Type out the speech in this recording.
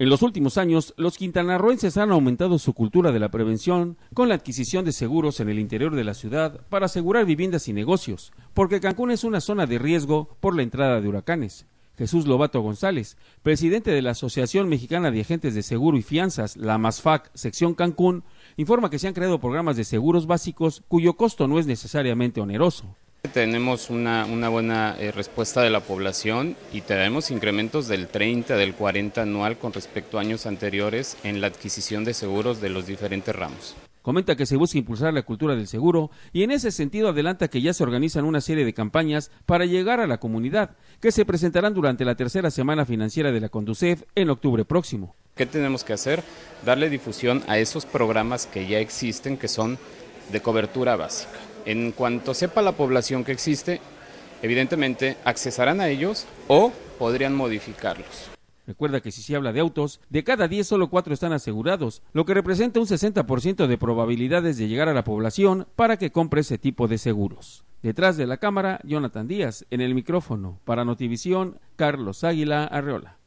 En los últimos años, los quintanarroenses han aumentado su cultura de la prevención con la adquisición de seguros en el interior de la ciudad para asegurar viviendas y negocios, porque Cancún es una zona de riesgo por la entrada de huracanes. Jesús Lobato González, presidente de la Asociación Mexicana de Agentes de Seguro y Fianzas, la MASFAC, sección Cancún, informa que se han creado programas de seguros básicos cuyo costo no es necesariamente oneroso. Tenemos una, buena eh, respuesta de la población y tenemos incrementos del 30, del 40 anual con respecto a años anteriores en la adquisición de seguros de los diferentes ramos. Comenta que se busca impulsar la cultura del seguro y en ese sentido adelanta que ya se organizan una serie de campañas para llegar a la comunidad, que se presentarán durante la tercera semana financiera de la Conducef en octubre próximo. ¿Qué tenemos que hacer? Darle difusión a esos programas que ya existen, que son de cobertura básica en cuanto sepa la población que existe, evidentemente accesarán a ellos o podrían modificarlos. Recuerda que si se habla de autos, de cada 10 solo 4 están asegurados, lo que representa un 60% de probabilidades de llegar a la población para que compre ese tipo de seguros. Detrás de la cámara, Jonathan Díaz, en el micrófono, para Notivisión, Carlos Águila Arreola.